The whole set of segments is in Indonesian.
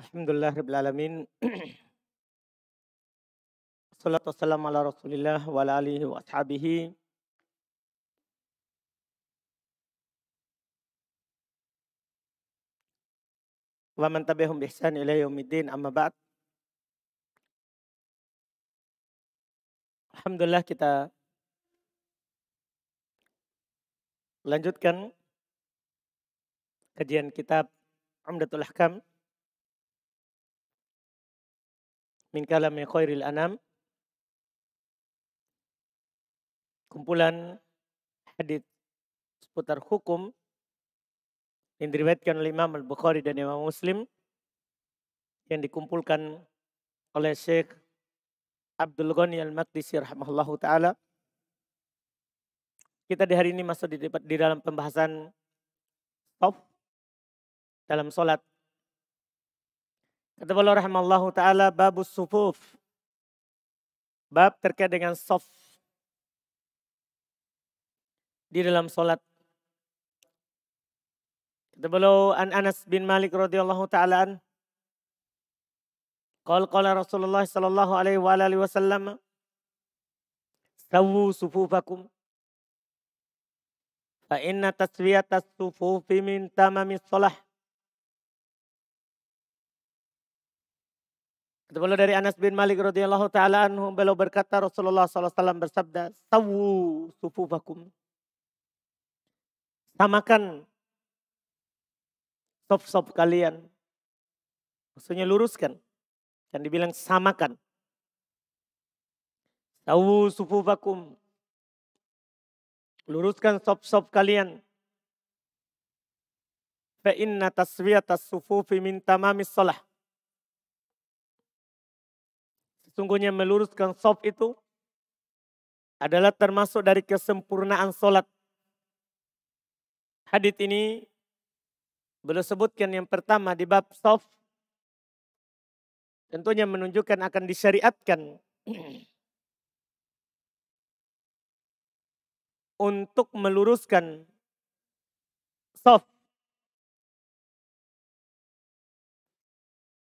Alhamdulillah Rabbil Alamin. Salatu wassalamu ala rasulillah wa ala alihi wa ashabihi. Wa man tabi'ahum bihsan ila yaumiddin amma ba'd. Alhamdulillah kita lanjutkan kajian kitab Umdatul Ahkam. min kalami khairil anam. Kumpulan hadis seputar hukum yang diriwayatkan oleh Imam Al-Bukhari dan Imam Muslim yang dikumpulkan oleh Syekh Abdul Ghani Al-Maqdisi rahimahullahu taala. Kita di hari ini masuk di, di dalam pembahasan top dalam salat Kata beliau Allah taala babus sufuf. Bab terkait dengan soft di dalam solat. Kata beliau an Anas bin Malik radhiyallahu taala an Qal qala Rasulullah sallallahu alaihi wa alihi wasallam Sawu sufufakum fa inna taswiyata sufufi min tamamis salah Dimana dari Anas bin Malik radhiyallahu taala anhu beliau berkata Rasulullah Sallallahu alaihi wasallam bersabda, "Sawu sufufakum." Samakan sop-sop kalian. Maksudnya luruskan. Dan dibilang samakan. Sawu sufufakum. Luruskan sop-sop kalian. Fa inna as sufufi min tamamis salah Sesungguhnya meluruskan soft itu adalah termasuk dari kesempurnaan sholat. Hadit ini beliau sebutkan yang pertama di bab soft tentunya menunjukkan akan disyariatkan untuk meluruskan soft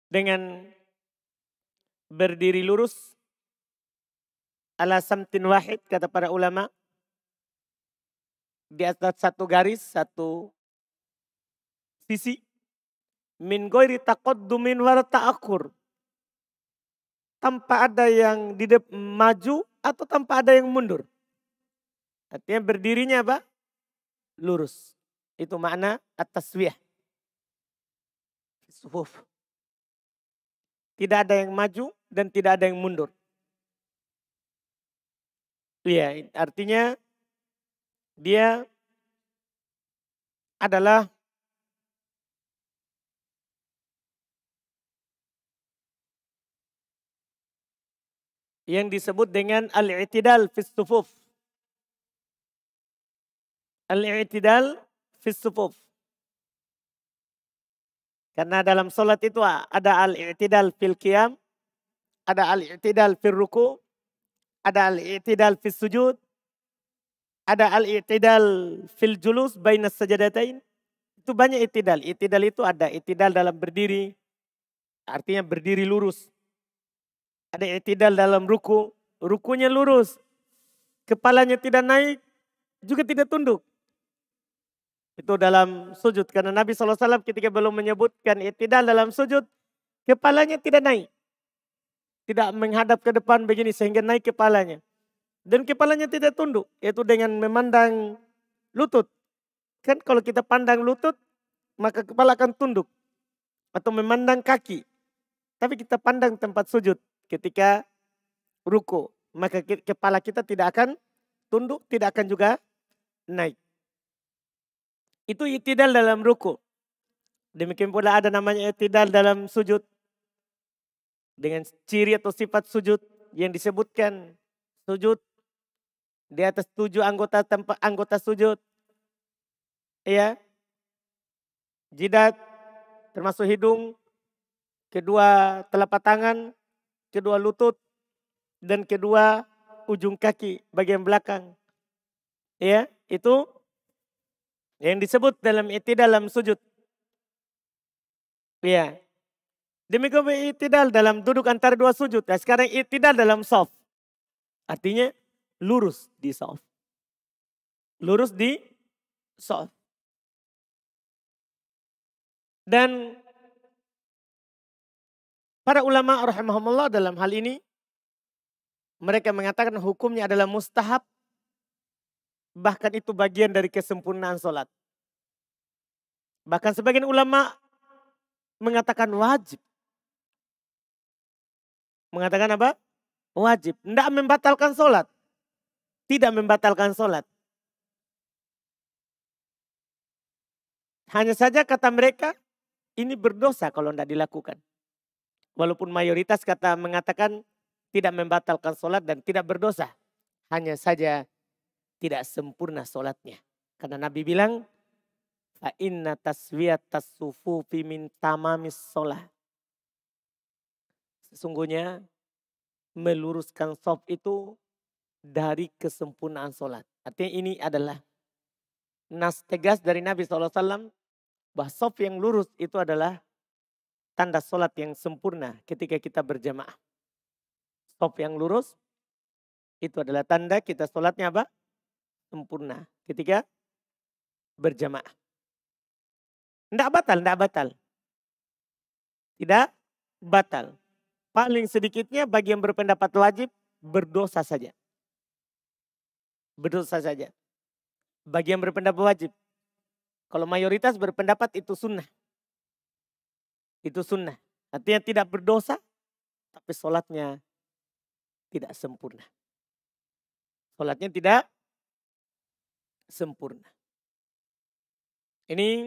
dengan berdiri lurus ala samtin wahid kata para ulama di atas satu garis satu sisi min goiri dumin wa akur tanpa ada yang di maju atau tanpa ada yang mundur artinya berdirinya apa lurus itu makna atas at suhuf tidak ada yang maju dan tidak ada yang mundur. Iya, artinya dia adalah yang disebut dengan al-i'tidal fis sufuf. Al-i'tidal fis sufuf. Karena dalam sholat itu ada al-i'tidal fil qiyam, ada al-i'tidal fil ruku, ada al-i'tidal fil sujud, ada al-i'tidal fil julus bainas sajadatain. Itu banyak i'tidal. I'tidal itu ada i'tidal dalam berdiri, artinya berdiri lurus. Ada i'tidal dalam ruku, rukunya lurus. Kepalanya tidak naik, juga tidak tunduk. Itu dalam sujud. Karena Nabi SAW ketika belum menyebutkan tidak dalam sujud, kepalanya tidak naik. Tidak menghadap ke depan begini sehingga naik kepalanya. Dan kepalanya tidak tunduk, yaitu dengan memandang lutut. Kan kalau kita pandang lutut, maka kepala akan tunduk. Atau memandang kaki. Tapi kita pandang tempat sujud ketika ruko. Maka kepala kita tidak akan tunduk, tidak akan juga naik. Itu itidal dalam ruku. Demikian pula ada namanya itidal dalam sujud. Dengan ciri atau sifat sujud yang disebutkan sujud di atas tujuh anggota tempat anggota sujud. Ya. Jidat termasuk hidung, kedua telapak tangan, kedua lutut, dan kedua ujung kaki bagian belakang. Ya, itu yang disebut dalam itidal dalam sujud. ya Demikian itidal dalam duduk antara dua sujud. Nah, sekarang itidal dalam soft. Artinya lurus di soft. Lurus di soft. Dan para ulama rahimahumullah dalam hal ini mereka mengatakan hukumnya adalah mustahab Bahkan itu bagian dari kesempurnaan sholat. Bahkan sebagian ulama mengatakan wajib. Mengatakan apa? Wajib. Tidak membatalkan sholat. Tidak membatalkan sholat. Hanya saja kata mereka ini berdosa kalau tidak dilakukan. Walaupun mayoritas kata mengatakan tidak membatalkan sholat dan tidak berdosa. Hanya saja tidak sempurna solatnya Karena Nabi bilang, Fa inna taswiyat fi min tamamis sholat. Sesungguhnya meluruskan sof itu dari kesempurnaan solat Artinya ini adalah nas tegas dari Nabi SAW bahwa sof yang lurus itu adalah tanda solat yang sempurna ketika kita berjamaah. Sof yang lurus itu adalah tanda kita solatnya apa? sempurna ketika berjamaah. Tidak batal, tidak batal. Tidak batal. Paling sedikitnya bagi yang berpendapat wajib berdosa saja. Berdosa saja. Bagi yang berpendapat wajib. Kalau mayoritas berpendapat itu sunnah. Itu sunnah. Artinya tidak berdosa, tapi sholatnya tidak sempurna. Sholatnya tidak sempurna. Ini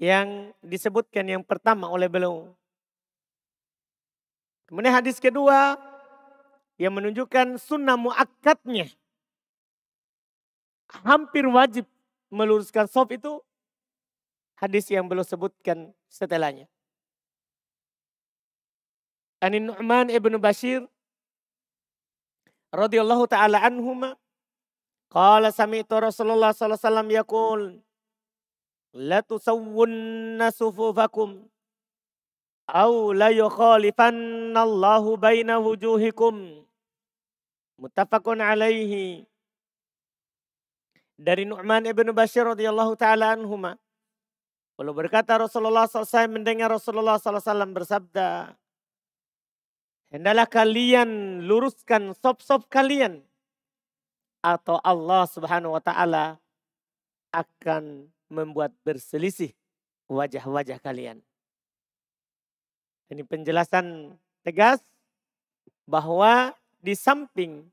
yang disebutkan yang pertama oleh beliau. Kemudian hadis kedua yang menunjukkan sunnah muakkadnya. Hampir wajib meluruskan sof itu hadis yang beliau sebutkan setelahnya. Anin Nu'man ibnu Bashir radhiyallahu taala anhumah Qala sami'tu Rasulullah sallallahu alaihi wasallam yaqul la tusawwunna sufufakum aw la yukhalifanna Allahu baina wujuhikum muttafaqun alaihi dari Nu'man ibn Bashir radhiyallahu taala anhuma Lalu berkata Rasulullah SAW mendengar Rasulullah SAW bersabda, Hendaklah kalian luruskan sop-sop kalian atau Allah Subhanahu wa taala akan membuat berselisih wajah-wajah kalian. Ini penjelasan tegas bahwa di samping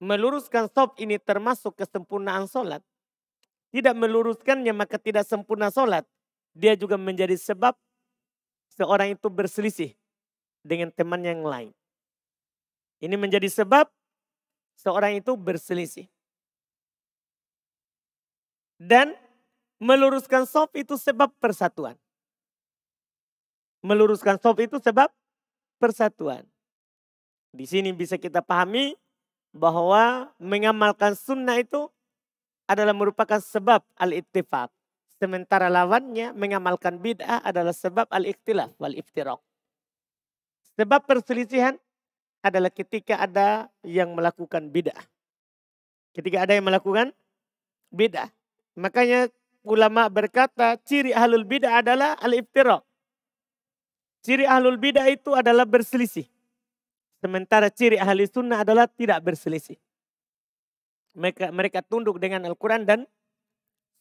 meluruskan stop ini termasuk kesempurnaan solat. Tidak meluruskannya maka tidak sempurna solat. Dia juga menjadi sebab seorang itu berselisih dengan teman yang lain. Ini menjadi sebab seorang itu berselisih. Dan meluruskan sof itu sebab persatuan. Meluruskan sof itu sebab persatuan. Di sini bisa kita pahami bahwa mengamalkan sunnah itu adalah merupakan sebab al-ittifaq. Sementara lawannya mengamalkan bid'ah adalah sebab al-iktilaf wal iftirok Sebab perselisihan adalah ketika ada yang melakukan bid'ah. Ketika ada yang melakukan bid'ah. Makanya ulama berkata ciri ahlul bid'ah adalah al-iftira. Ciri ahlul bid'ah itu adalah berselisih. Sementara ciri ahli sunnah adalah tidak berselisih. Mereka, mereka tunduk dengan Al-Quran dan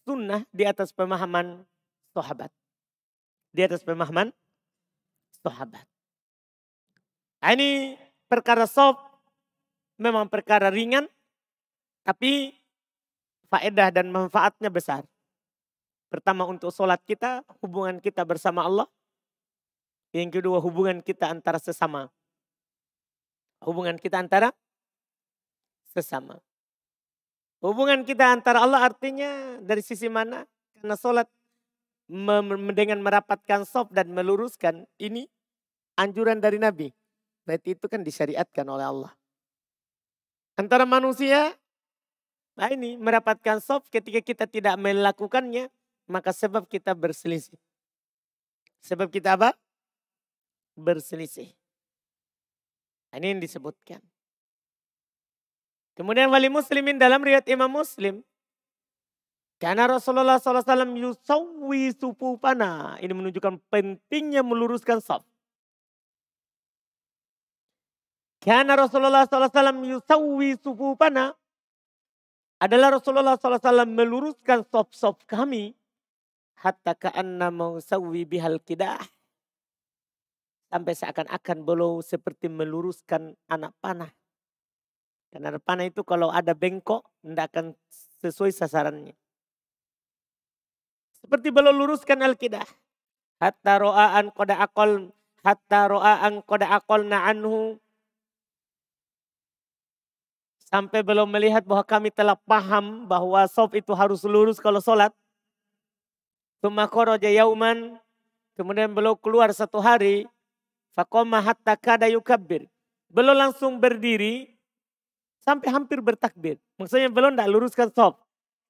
sunnah di atas pemahaman sahabat. Di atas pemahaman sahabat. Ini perkara soft memang perkara ringan, tapi faedah dan manfaatnya besar. Pertama untuk sholat kita, hubungan kita bersama Allah. Yang kedua hubungan kita antara sesama. Hubungan kita antara sesama. Hubungan kita antara Allah artinya dari sisi mana? Karena sholat dengan merapatkan soft dan meluruskan ini anjuran dari Nabi Berarti itu kan disyariatkan oleh Allah. Antara manusia, nah ini mendapatkan soft ketika kita tidak melakukannya, maka sebab kita berselisih. Sebab kita apa? Berselisih. Nah, ini yang disebutkan. Kemudian wali muslimin dalam riwayat Imam Muslim. Karena Rasulullah SAW yusawwi supupana. Ini menunjukkan pentingnya meluruskan soft. Karena Rasulullah SAW yusawi sufufana adalah Rasulullah SAW meluruskan sop-sop kami hatta ka'anna mausawi bihal kidah sampai seakan-akan belum seperti meluruskan anak panah. Karena anak panah itu kalau ada bengkok tidak akan sesuai sasarannya. Seperti belum luruskan al-kidah. Hatta ro'aan koda akol hatta ro'aan koda akol na'anhu Sampai belum melihat bahwa kami telah paham bahwa sof itu harus lurus kalau sholat. Kemudian beliau keluar satu hari. Fakoma hatta kada yukabbir. Beliau langsung berdiri sampai hampir bertakbir. Maksudnya beliau tidak luruskan sof.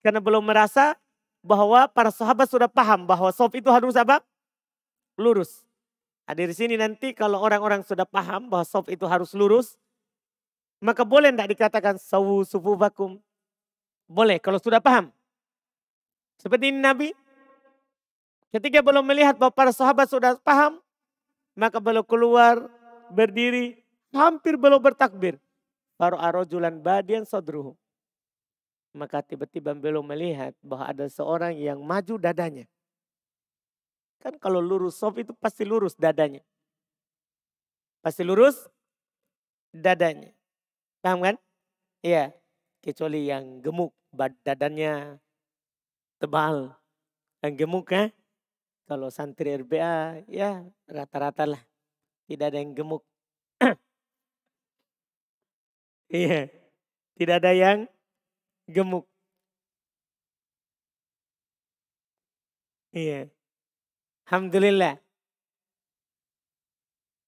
Karena belum merasa bahwa para sahabat sudah paham bahwa sof itu harus apa? Lurus. di sini nanti kalau orang-orang sudah paham bahwa sof itu harus lurus, maka boleh tidak dikatakan sawu sufufakum? Boleh kalau sudah paham. Seperti ini Nabi. Ketika belum melihat bahwa para sahabat sudah paham. Maka belum keluar berdiri. Hampir belum bertakbir. Baru arojulan badian sodruhu. Maka tiba-tiba belum melihat bahwa ada seorang yang maju dadanya. Kan kalau lurus soft itu pasti lurus dadanya. Pasti lurus dadanya. Paham kan? Iya. Kecuali yang gemuk, badannya tebal. Yang gemuk ya. Kalau santri RBA ya rata-rata lah. Tidak ada yang gemuk. iya. Tidak ada yang gemuk. Iya. Alhamdulillah.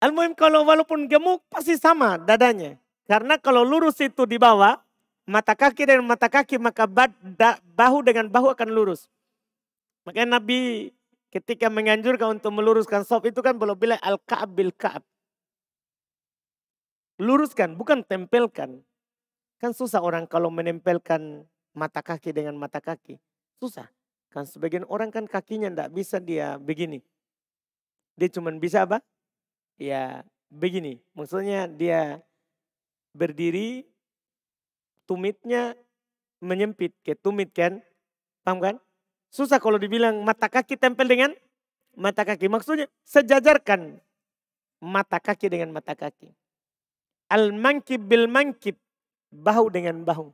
Al-Muhim kalau walaupun gemuk pasti sama dadanya. Karena kalau lurus itu di bawah, mata kaki dengan mata kaki, maka bahu dengan bahu akan lurus. Makanya Nabi ketika menganjurkan untuk meluruskan sof itu kan belum bilang al-ka'ab bil ka'ab. Luruskan, bukan tempelkan. Kan susah orang kalau menempelkan mata kaki dengan mata kaki. Susah. Kan sebagian orang kan kakinya tidak bisa dia begini. Dia cuma bisa apa? Ya begini. Maksudnya dia berdiri tumitnya menyempit ke tumit kan paham kan susah kalau dibilang mata kaki tempel dengan mata kaki maksudnya sejajarkan mata kaki dengan mata kaki al mankib bil mankib bahu dengan bahu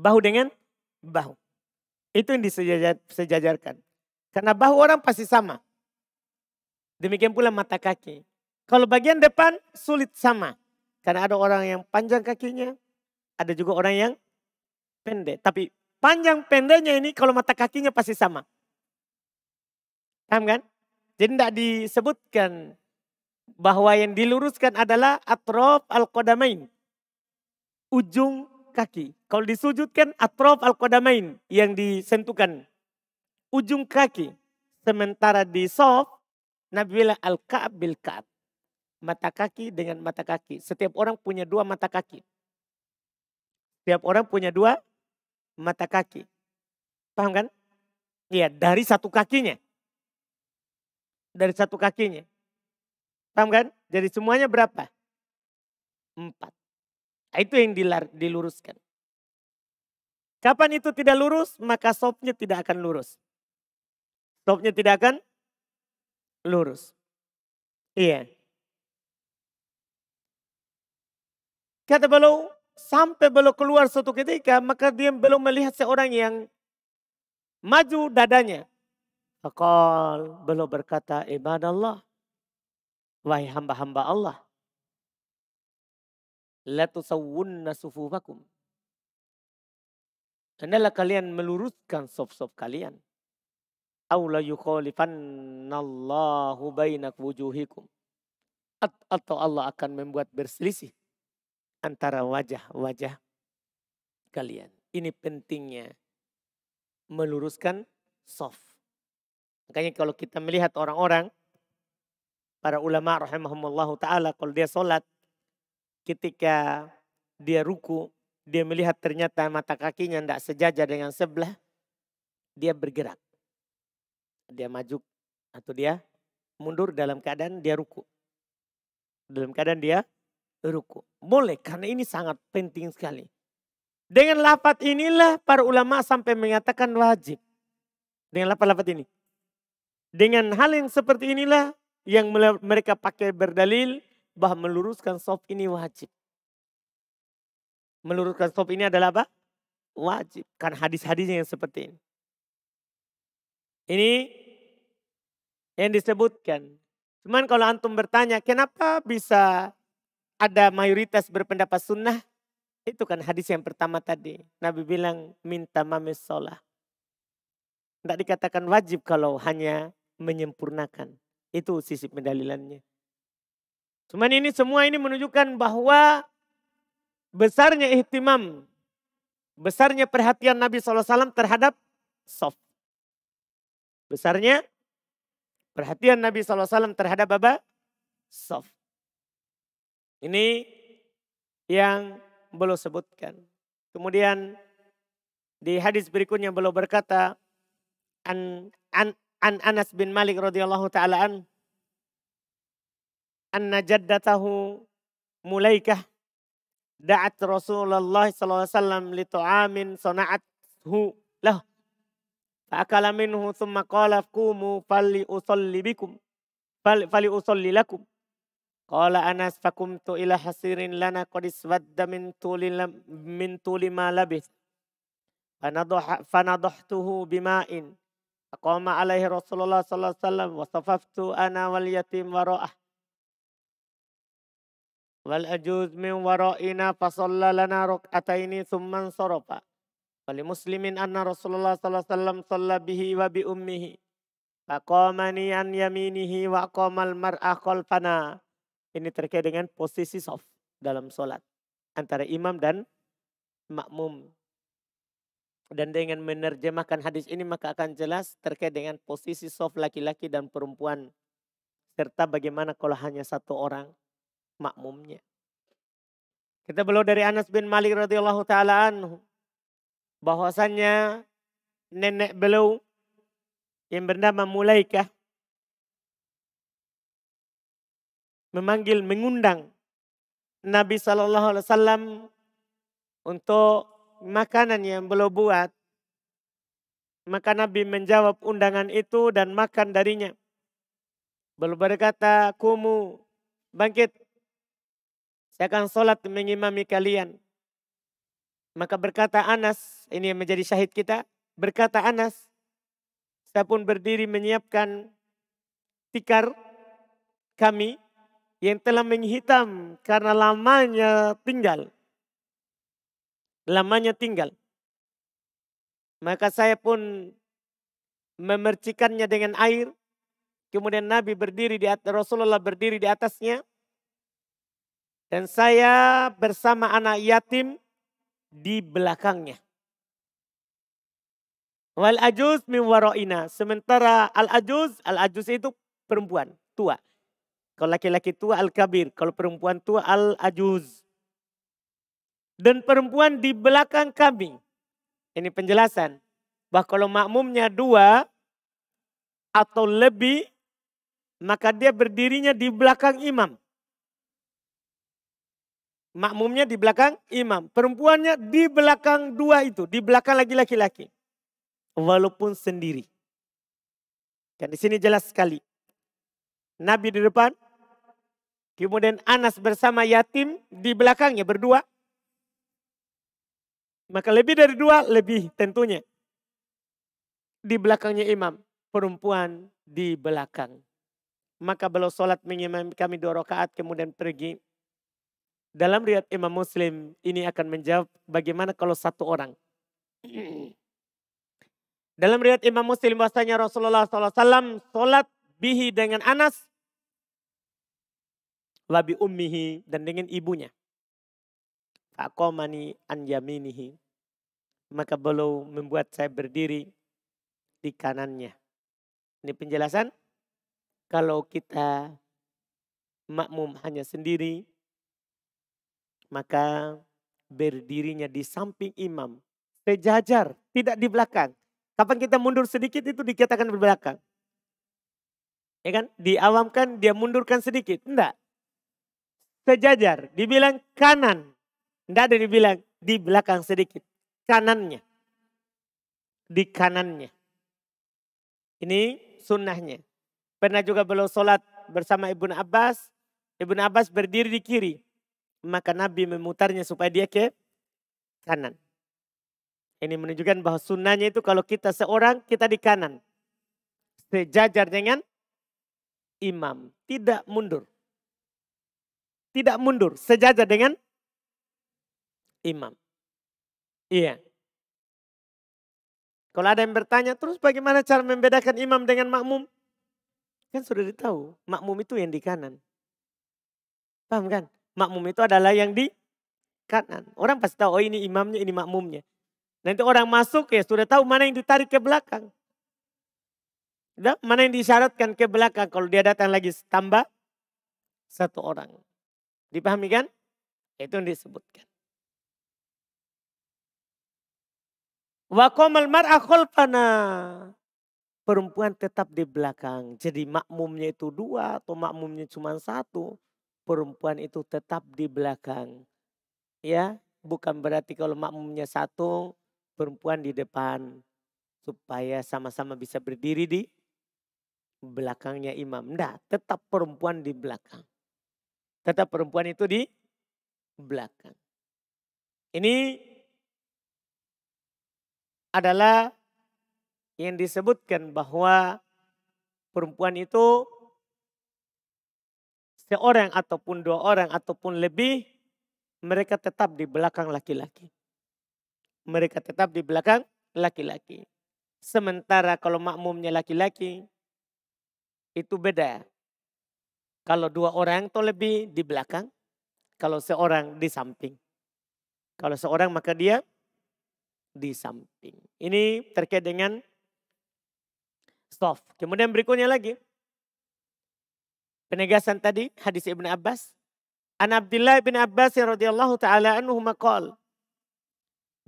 bahu dengan bahu itu yang disejajarkan karena bahu orang pasti sama demikian pula mata kaki kalau bagian depan sulit sama karena ada orang yang panjang kakinya, ada juga orang yang pendek. Tapi panjang pendeknya ini kalau mata kakinya pasti sama. Paham kan? Jadi tidak disebutkan bahwa yang diluruskan adalah atrof al-qadamain. Ujung kaki. Kalau disujudkan atrof al-qadamain yang disentuhkan. Ujung kaki. Sementara di soft Nabi bilang al-ka'ab bil mata kaki dengan mata kaki. Setiap orang punya dua mata kaki. Setiap orang punya dua mata kaki. Paham kan? Iya, dari satu kakinya. Dari satu kakinya. Paham kan? Jadi semuanya berapa? Empat. Nah, itu yang dilar, diluruskan. Kapan itu tidak lurus, maka sopnya tidak akan lurus. Sopnya tidak akan lurus. Iya. Kata beliau, sampai beliau keluar suatu ketika, maka dia belum melihat seorang yang maju dadanya. Fakal beliau berkata, Allah, wahai hamba-hamba Allah, latusawunna sufufakum. Hendaklah kalian meluruskan sop-sop kalian. Aula yukhalifannallahu bainak wujuhikum. atau Allah akan membuat berselisih antara wajah-wajah kalian. Ini pentingnya meluruskan soft. Makanya kalau kita melihat orang-orang, para ulama rahimahumullah ta'ala, kalau dia sholat, ketika dia ruku, dia melihat ternyata mata kakinya tidak sejajar dengan sebelah, dia bergerak. Dia maju atau dia mundur dalam keadaan dia ruku. Dalam keadaan dia ruku. Boleh karena ini sangat penting sekali. Dengan lapat inilah para ulama sampai mengatakan wajib. Dengan lapat-lapat ini. Dengan hal yang seperti inilah yang mereka pakai berdalil bahwa meluruskan sof ini wajib. Meluruskan sof ini adalah apa? Wajib. Kan hadis-hadisnya yang seperti ini. Ini yang disebutkan. Cuman kalau antum bertanya, kenapa bisa ada mayoritas berpendapat sunnah, itu kan hadis yang pertama tadi. Nabi bilang minta mamis sholat. Tidak dikatakan wajib kalau hanya menyempurnakan. Itu sisi pendalilannya. Cuman ini semua ini menunjukkan bahwa besarnya ihtimam, besarnya perhatian Nabi SAW terhadap soft. Besarnya perhatian Nabi SAW terhadap apa? Soft. Ini yang belum sebutkan. Kemudian di hadis berikutnya beliau berkata an an an Anas bin Malik radhiyallahu taala an anna jaddatahu mulaikah da'at Rasulullah sallallahu alaihi wasallam li tu'amin sana'athu lah fa'akala minhu thumma qala qumu fali usalli bikum fali usalli lakum Qala Anas fakumtu ila hasirin lana qad iswadda min tuli min tuli ma labis. Fanadhahtuhu bima'in. Aqama alaihi Rasulullah sallallahu alaihi wasallam wa safaftu ana wal yatim wara'ah. Wal ajuz min wara'ina fa lana rak'ataini thumma sarafa. Wali muslimin anna Rasulullah sallallahu alaihi wasallam shalla bihi wa bi ummihi. Faqamani an yaminihi wa aqama al mar'a khalfana. Ini terkait dengan posisi soft dalam sholat. Antara imam dan makmum. Dan dengan menerjemahkan hadis ini maka akan jelas terkait dengan posisi soft laki-laki dan perempuan. Serta bagaimana kalau hanya satu orang makmumnya. Kita belum dari Anas bin Malik radhiyallahu taala anhu bahwasannya nenek beliau yang bernama Mulaikah memanggil, mengundang Nabi Shallallahu Alaihi Wasallam untuk makanan yang beliau buat. Maka Nabi menjawab undangan itu dan makan darinya. Belum berkata, kumu bangkit. Saya akan sholat mengimami kalian. Maka berkata Anas, ini yang menjadi syahid kita. Berkata Anas, saya pun berdiri menyiapkan tikar kami yang telah menghitam karena lamanya tinggal. Lamanya tinggal. Maka saya pun memercikannya dengan air. Kemudian Nabi berdiri di atas, Rasulullah berdiri di atasnya. Dan saya bersama anak yatim di belakangnya. Wal ajuz min waroina. Sementara al ajuz, al ajuz itu perempuan tua. Kalau laki-laki tua al-kabir, kalau perempuan tua al-ajuz. Dan perempuan di belakang kami. Ini penjelasan. Bahwa kalau makmumnya dua atau lebih, maka dia berdirinya di belakang imam. Makmumnya di belakang imam. Perempuannya di belakang dua itu. Di belakang lagi laki-laki. Walaupun sendiri. Dan di sini jelas sekali. Nabi di depan, Kemudian Anas bersama yatim di belakangnya berdua. Maka lebih dari dua, lebih tentunya. Di belakangnya imam, perempuan di belakang. Maka beliau sholat mengimami kami dua rakaat kemudian pergi. Dalam riat Imam Muslim ini akan menjawab bagaimana kalau satu orang. Dalam riat Imam Muslim bahasanya Rasulullah SAW sholat bihi dengan Anas wabi ummihi dan dengan ibunya. Fakomani an yaminihi. Maka beliau membuat saya berdiri di kanannya. Ini penjelasan. Kalau kita makmum hanya sendiri, maka berdirinya di samping imam. Sejajar, tidak di belakang. Kapan kita mundur sedikit itu dikatakan berbelakang. Ya kan? Diawamkan, dia mundurkan sedikit. Enggak sejajar. Dibilang kanan. Tidak ada dibilang di belakang sedikit. Kanannya. Di kanannya. Ini sunnahnya. Pernah juga beliau sholat bersama Ibnu Abbas. Ibnu Abbas berdiri di kiri. Maka Nabi memutarnya supaya dia ke kanan. Ini menunjukkan bahwa sunnahnya itu kalau kita seorang, kita di kanan. Sejajar dengan imam. Tidak mundur tidak mundur, sejajar dengan imam. Iya. Kalau ada yang bertanya, terus bagaimana cara membedakan imam dengan makmum? Kan sudah ditahu, makmum itu yang di kanan. Paham kan? Makmum itu adalah yang di kanan. Orang pasti tahu, oh ini imamnya, ini makmumnya. Nanti orang masuk ya sudah tahu mana yang ditarik ke belakang. Mana yang disyaratkan ke belakang kalau dia datang lagi tambah satu orang. Dipahami kan? Itu yang disebutkan. Wakomal qamal mar'a Perempuan tetap di belakang. Jadi makmumnya itu dua atau makmumnya cuma satu. Perempuan itu tetap di belakang. Ya, bukan berarti kalau makmumnya satu, perempuan di depan. Supaya sama-sama bisa berdiri di belakangnya imam. Nah, tetap perempuan di belakang tetap perempuan itu di belakang. Ini adalah yang disebutkan bahwa perempuan itu seorang ataupun dua orang ataupun lebih mereka tetap di belakang laki-laki. Mereka tetap di belakang laki-laki. Sementara kalau makmumnya laki-laki itu beda kalau dua orang itu lebih di belakang, kalau seorang di samping. Kalau seorang maka dia di samping. Ini terkait dengan soft. Kemudian berikutnya lagi. Penegasan tadi hadis Ibn Abbas. An Abdullah bin Abbas radhiyallahu taala anhu maqal.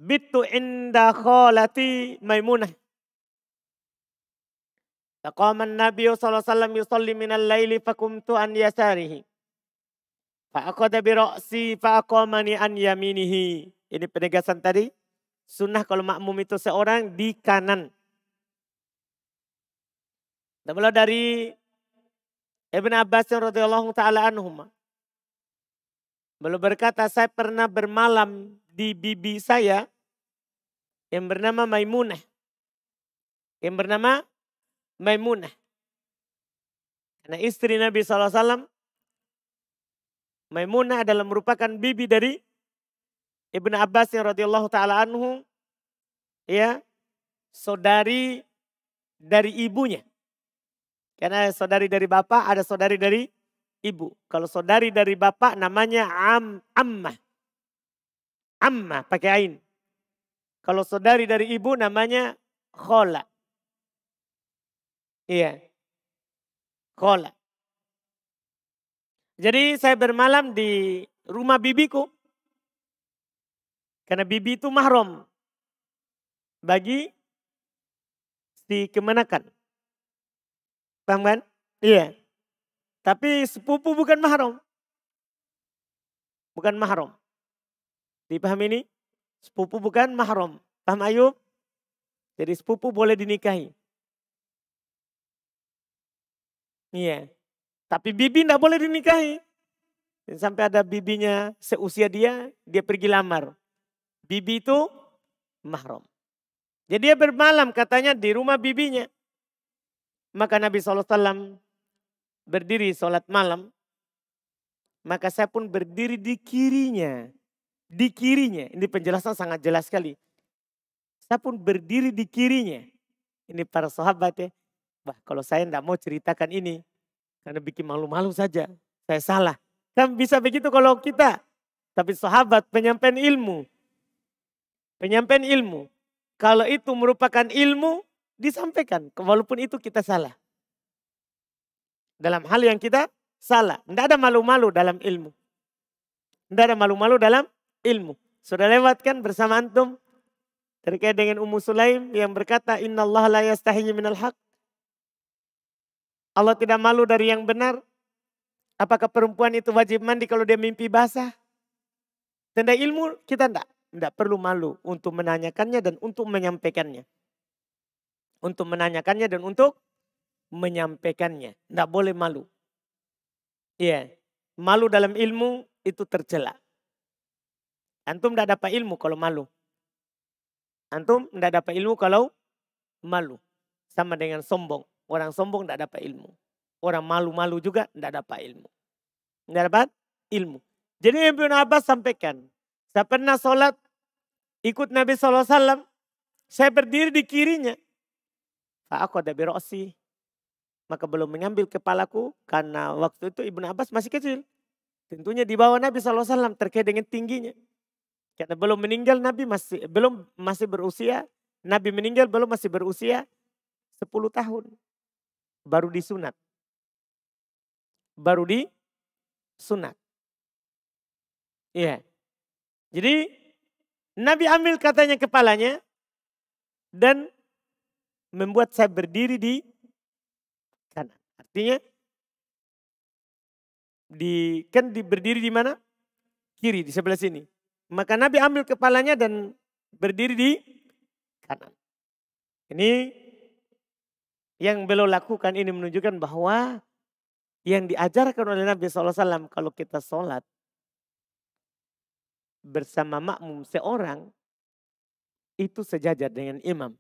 Bittu inda khalati Maimunah. فقام النبي صلى الله عليه وسلم يصلي من fakumtu فقمت عن يساره bi برأسي فأقامني عن يمينه Ini penegasan tadi. Sunnah kalau makmum itu seorang di kanan. Dan mulai dari Ibn Abbas yang radhiyallahu taala anhuma. Beliau berkata, saya pernah bermalam di bibi saya yang bernama Maimunah. Yang bernama Maimunah. Karena istri Nabi SAW, Maimunah adalah merupakan bibi dari Ibn Abbas yang radhiyallahu taala anhu ya saudari dari ibunya. Karena saudari dari bapak, ada saudari dari ibu. Kalau saudari dari bapak namanya am, amma. Amma pakai ain. Kalau saudari dari ibu namanya khola. Iya. Kola. Jadi saya bermalam di rumah bibiku. Karena bibi itu mahram bagi si kemenakan. Paham kan? Iya. Tapi sepupu bukan mahram. Bukan mahram. Dipahami ini? Sepupu bukan mahram. Paham Ayub? Jadi sepupu boleh dinikahi. Iya. Tapi bibi tidak boleh dinikahi. Sampai ada bibinya seusia dia, dia pergi lamar. Bibi itu mahram. Jadi dia bermalam katanya di rumah bibinya. Maka Nabi SAW berdiri sholat malam. Maka saya pun berdiri di kirinya. Di kirinya. Ini penjelasan sangat jelas sekali. Saya pun berdiri di kirinya. Ini para sahabat ya. Wah kalau saya tidak mau ceritakan ini. Karena bikin malu-malu saja. Saya salah. Kan bisa begitu kalau kita. Tapi sahabat penyampaian ilmu. Penyampaian ilmu. Kalau itu merupakan ilmu disampaikan. Walaupun itu kita salah. Dalam hal yang kita salah. Tidak ada malu-malu dalam ilmu. Tidak ada malu-malu dalam ilmu. Sudah lewat kan bersama antum terkait dengan Ummu Sulaim yang berkata Inna Allah la yastahi minal haq Allah tidak malu dari yang benar. Apakah perempuan itu wajib mandi kalau dia mimpi basah? Tanda ilmu kita enggak, enggak perlu malu untuk menanyakannya dan untuk menyampaikannya. Untuk menanyakannya dan untuk menyampaikannya. Enggak boleh malu. Iya, yeah. malu dalam ilmu itu tercela. Antum tidak dapat ilmu kalau malu. Antum tidak dapat ilmu kalau malu. Sama dengan sombong. Orang sombong tidak dapat ilmu. Orang malu-malu juga tidak dapat ilmu. Tidak kan? dapat ilmu. Jadi ibu Abbas sampaikan. Saya pernah sholat ikut Nabi SAW. Saya berdiri di kirinya. Aku ada birosi. Maka belum mengambil kepalaku karena waktu itu ibu Abbas masih kecil. Tentunya di bawah Nabi SAW terkait dengan tingginya. Karena belum meninggal Nabi masih belum masih berusia. Nabi meninggal belum masih berusia 10 tahun baru disunat. Baru disunat. Iya. Yeah. Jadi Nabi ambil katanya kepalanya dan membuat saya berdiri di kanan. Artinya di kan di, berdiri di mana? Kiri di sebelah sini. Maka Nabi ambil kepalanya dan berdiri di kanan. Ini yang beliau lakukan ini menunjukkan bahwa yang diajarkan oleh Nabi SAW kalau kita sholat bersama makmum seorang itu sejajar dengan imam.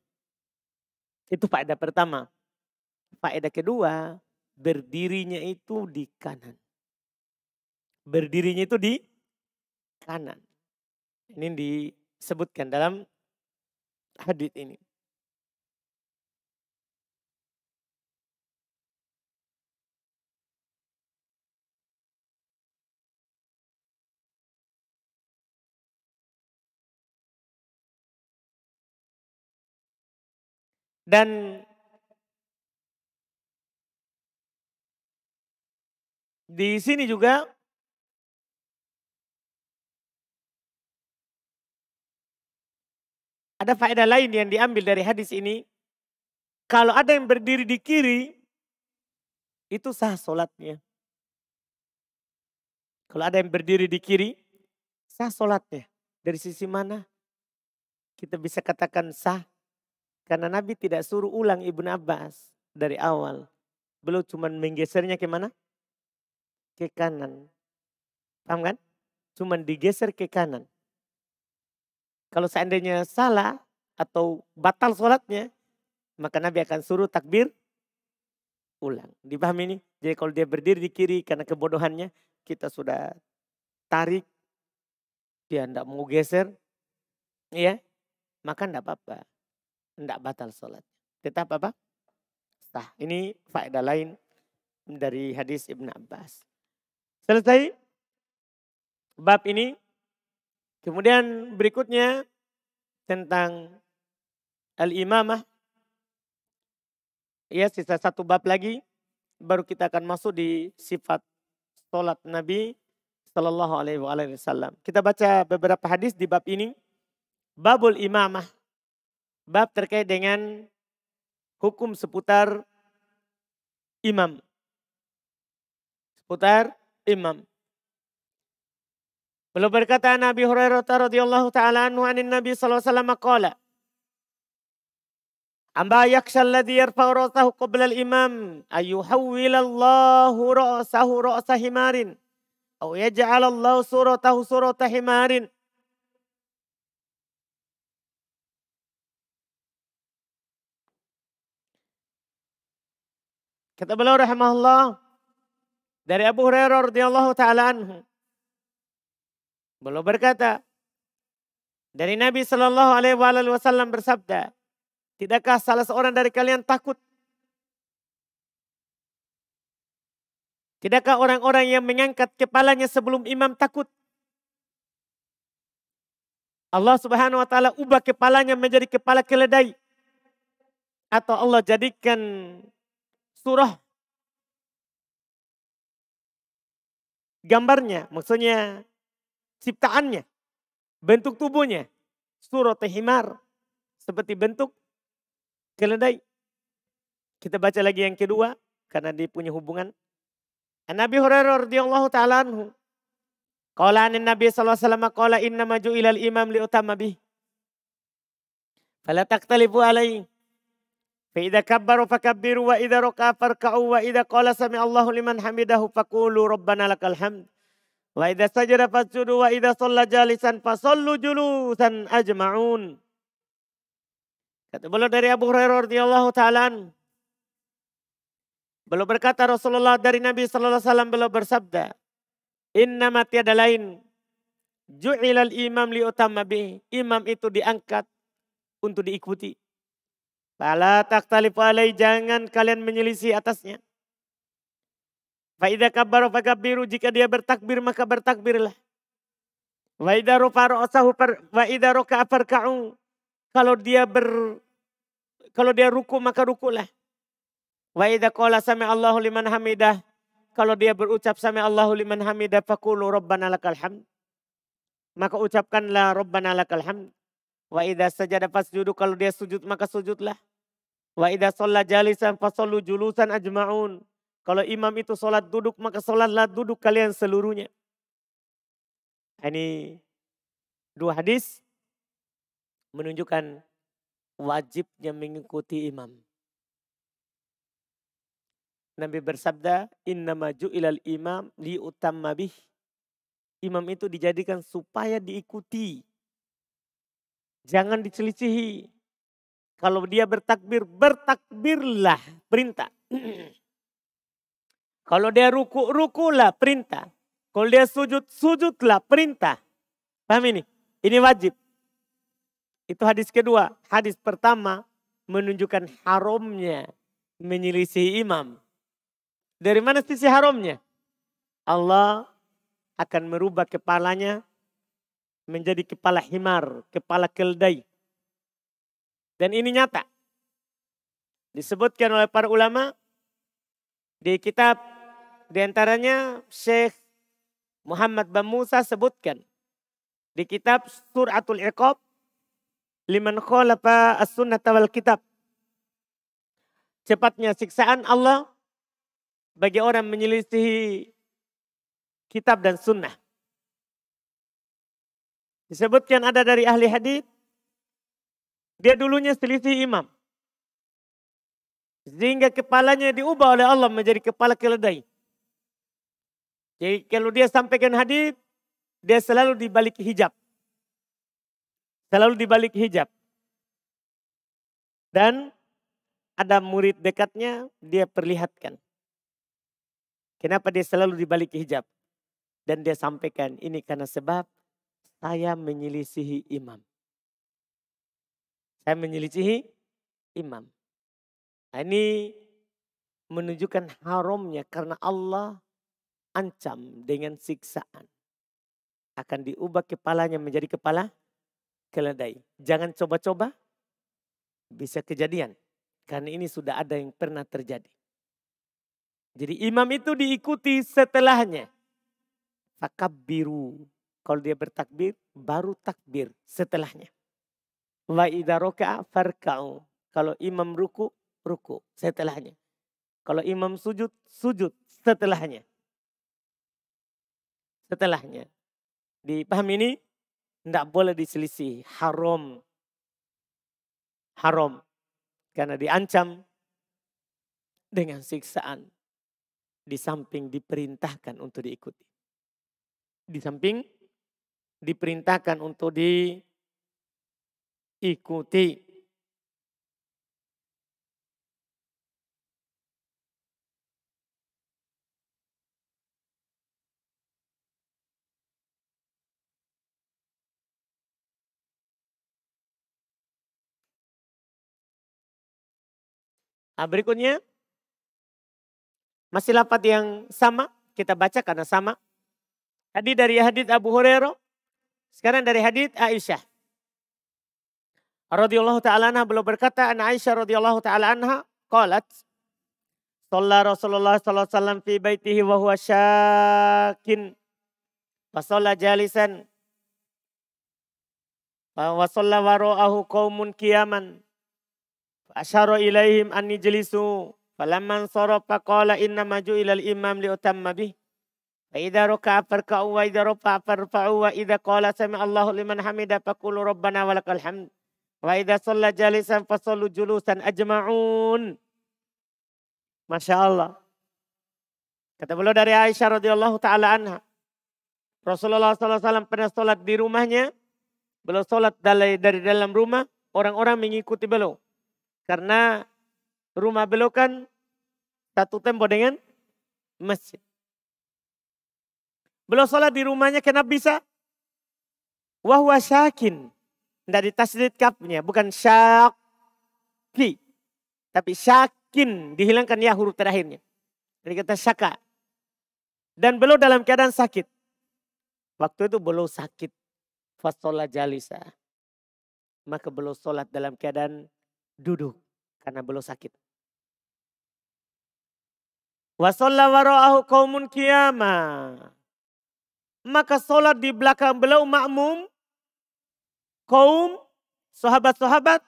Itu faedah pertama. Faedah kedua, berdirinya itu di kanan. Berdirinya itu di kanan. Ini disebutkan dalam hadis ini. Dan di sini juga ada faedah lain yang diambil dari hadis ini. Kalau ada yang berdiri di kiri, itu sah solatnya. Kalau ada yang berdiri di kiri, sah solatnya. Dari sisi mana? Kita bisa katakan sah karena Nabi tidak suruh ulang Ibnu Abbas dari awal. Beliau cuma menggesernya ke mana? Ke kanan. Paham kan? Cuma digeser ke kanan. Kalau seandainya salah atau batal sholatnya, maka Nabi akan suruh takbir ulang. Dipahami ini? Jadi kalau dia berdiri di kiri karena kebodohannya, kita sudah tarik, dia tidak mau geser, ya, maka tidak apa-apa tidak batal sholat. Tetap apa? Sah. Ini faedah lain dari hadis Ibn Abbas. Selesai bab ini. Kemudian berikutnya tentang al-imamah. Ya sisa satu bab lagi. Baru kita akan masuk di sifat sholat Nabi Sallallahu Alaihi Wasallam. Kita baca beberapa hadis di bab ini. Babul imamah bab terkait dengan hukum seputar imam. Seputar imam. Belum berkata Nabi Hurairah radhiyallahu taala anhu anin Nabi sallallahu alaihi Amba yakhsha alladhi yarfa'u ra'sahu qabla al-imam ayuhawwilallahu ra'sahu rasahimarin himarin yajalallahu suratahu suratahimarin Kata beliau rahimahullah dari Abu Hurairah radhiyallahu taala anhu. Beliau berkata dari Nabi Shallallahu alaihi wasallam bersabda, "Tidakkah salah seorang dari kalian takut? Tidakkah orang-orang yang mengangkat kepalanya sebelum imam takut? Allah Subhanahu wa taala ubah kepalanya menjadi kepala keledai." Atau Allah jadikan surah gambarnya, maksudnya ciptaannya, bentuk tubuhnya. Surah Tehimar seperti bentuk keledai. Kita baca lagi yang kedua karena dia punya hubungan. Nabi Hurairah radhiyallahu taala anhu. Qala anin Nabi sallallahu alaihi wasallam qala inna maju ilal imam li utama bih. Fala taktalifu alaihi. فإذا كبروا فكبروا وإذا ركع فاركعوا وإذا قال سمع الله لمن حمده فقولوا ربنا لك الحمد وإذا سجد فاسجدوا وإذا صلى جالسا فصلوا جلوسا أجمعون Kata beliau dari Abu Hurairah radhiyallahu taala Beliau berkata Rasulullah dari Nabi sallallahu alaihi wasallam beliau bersabda, "Innama tiada lain ju'ilal imam li utamma bi. Imam itu diangkat untuk diikuti. Fala takhtalifu alai jangan kalian menyelisih atasnya. Fa'idha kabbaru fakabiru jika dia bertakbir maka bertakbirlah. Wa'idha rufa asahu wa'idha ruka'a farka'u. Kalau dia ber kalau dia ruku maka rukulah. Waida qala sami Allahu liman hamidah. Kalau dia berucap sami Allahu liman hamidah faqulu rabbana lakal hamd. Maka ucapkanlah rabbana lakal hamd. Wa idza sajada fasjudu kalau dia sujud maka sujudlah. Wa idza shalla jalisan fasolu julusan ajmaun. Kalau imam itu sholat duduk, maka sholatlah duduk kalian seluruhnya. Ini dua hadis menunjukkan wajibnya mengikuti imam. Nabi bersabda, "Innama ju'ilal imam liutamma bih." Imam itu dijadikan supaya diikuti. Jangan dicelicihi. Kalau dia bertakbir, bertakbirlah perintah. Kalau dia ruku, rukulah perintah. Kalau dia sujud, sujudlah perintah. Paham ini? Ini wajib. Itu hadis kedua. Hadis pertama menunjukkan haramnya menyelisih imam. Dari mana sisi haramnya? Allah akan merubah kepalanya menjadi kepala himar, kepala keldai. Dan ini nyata. Disebutkan oleh para ulama di kitab di antaranya Syekh Muhammad bin Musa sebutkan di kitab Suratul Iqab liman khalafa as-sunnah wal kitab. Cepatnya siksaan Allah bagi orang menyelisihi kitab dan sunnah. Disebutkan ada dari ahli hadis dia dulunya selisih imam. Sehingga kepalanya diubah oleh Allah menjadi kepala keledai. Jadi kalau dia sampaikan hadis, dia selalu dibalik hijab. Selalu dibalik hijab. Dan ada murid dekatnya, dia perlihatkan. Kenapa dia selalu dibalik hijab? Dan dia sampaikan, ini karena sebab saya menyelisihi imam saya menyelisihi imam. Nah, ini menunjukkan haramnya karena Allah ancam dengan siksaan. Akan diubah kepalanya menjadi kepala keledai. Jangan coba-coba, bisa kejadian. Karena ini sudah ada yang pernah terjadi. Jadi imam itu diikuti setelahnya. Takabiru. Kalau dia bertakbir, baru takbir setelahnya. Wa idaroka farka'u. Kalau imam ruku, ruku setelahnya. Kalau imam sujud, sujud setelahnya. Setelahnya. Dipahami ini? Tidak boleh diselisih. Haram. Haram. Karena diancam dengan siksaan. Di samping diperintahkan untuk diikuti. Di samping diperintahkan untuk di ikuti. Nah, berikutnya masih lapat yang sama kita baca karena sama. Tadi dari hadith Abu Hurairah, sekarang dari hadith Aisyah radhiyallahu taala anha beliau berkata an Aisyah radhiyallahu taala anha qalat Shalla Rasulullah sallallahu alaihi wasallam fi baitihi wa huwa syakin fa shalla jalisan wa shalla ra'ahu qaumun qiyaman asyara ilaihim an yajlisu falamman sarafa qala inna maju ilal imam li utamma bih fa idza raka'a farka'u wa idza rafa'a farfa'u wa idza qala sami Allahu liman hamida faqulu rabbana hamd Wa idha shalla jalisan fasallu julusan ajma'un. Masya Allah. Kata beliau dari Aisyah radhiyallahu taala anha. Rasulullah SAW pernah sholat di rumahnya. Beliau sholat dari, dari dalam rumah. Orang-orang mengikuti beliau. Karena rumah beliau kan satu tembok dengan masjid. Beliau sholat di rumahnya kenapa bisa? Wahwa syakin dari tasdid kafnya, bukan syaki. Tapi syakin, dihilangkan ya huruf terakhirnya. dari kata syaka. Dan beliau dalam keadaan sakit. Waktu itu beliau sakit. fasola jalisa. Maka beliau sholat dalam keadaan duduk. Karena beliau sakit. Wasolla wara'ahu kaumun kiamah, Maka sholat di belakang beliau makmum kaum sahabat-sahabat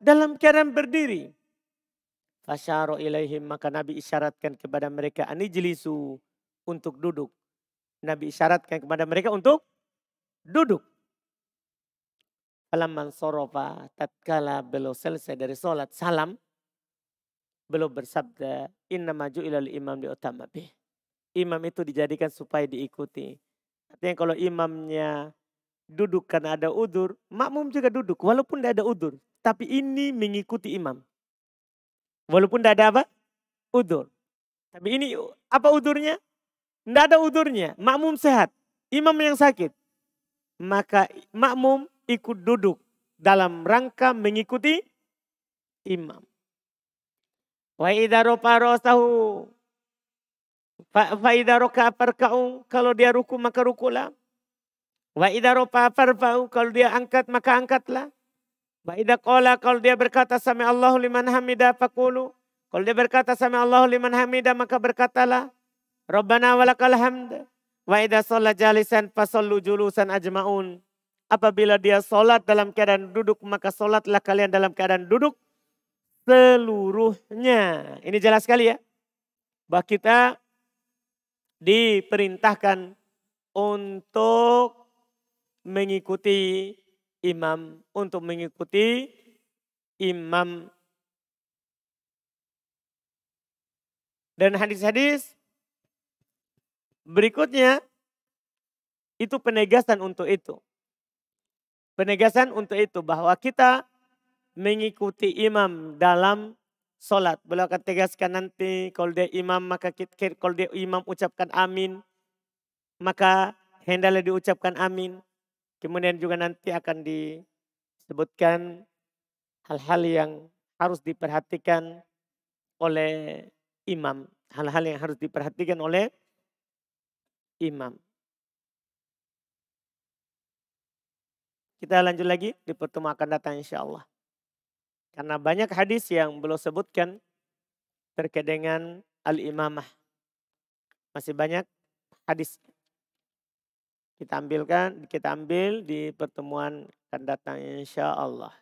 dalam keadaan berdiri. Fasyaro ilaihim maka Nabi isyaratkan kepada mereka anijlisu untuk duduk. Nabi isyaratkan kepada mereka untuk duduk. Palaman sorofa tatkala belum selesai dari sholat salam. belum bersabda inna maju ilal imam di otamabih. Imam itu dijadikan supaya diikuti. Artinya kalau imamnya duduk karena ada udur, makmum juga duduk walaupun tidak ada udur. Tapi ini mengikuti imam. Walaupun tidak ada apa? Udur. Tapi ini apa udurnya? Tidak ada udurnya. Makmum sehat. Imam yang sakit. Maka makmum ikut duduk dalam rangka mengikuti imam. Wa fa kalau dia ruku maka rukulah Wa idha farfa'u kalau dia angkat maka angkatlah. Wa idha qala kalau dia berkata sami Allahu liman hamida fakulu. Kalau dia berkata sami Allahu liman hamida maka berkatalah Rabbana walakal hamd. Wa idha sholat jalisan fasallu julusan ajmaun. Apabila dia sholat dalam keadaan duduk maka sholatlah kalian dalam keadaan duduk seluruhnya. Ini jelas sekali ya. Bahwa kita diperintahkan untuk mengikuti imam, untuk mengikuti imam. Dan hadis-hadis berikutnya itu penegasan untuk itu. Penegasan untuk itu bahwa kita mengikuti imam dalam sholat. Beliau akan tegaskan nanti kalau dia imam maka kalau dia imam ucapkan amin. Maka hendaklah diucapkan amin. Kemudian juga nanti akan disebutkan hal-hal yang harus diperhatikan oleh imam. Hal-hal yang harus diperhatikan oleh imam. Kita lanjut lagi di pertemuan akan datang insya Allah. Karena banyak hadis yang belum sebutkan terkait dengan al-imamah. Masih banyak hadis kita ambilkan, kita ambil di pertemuan akan datang insya Allah.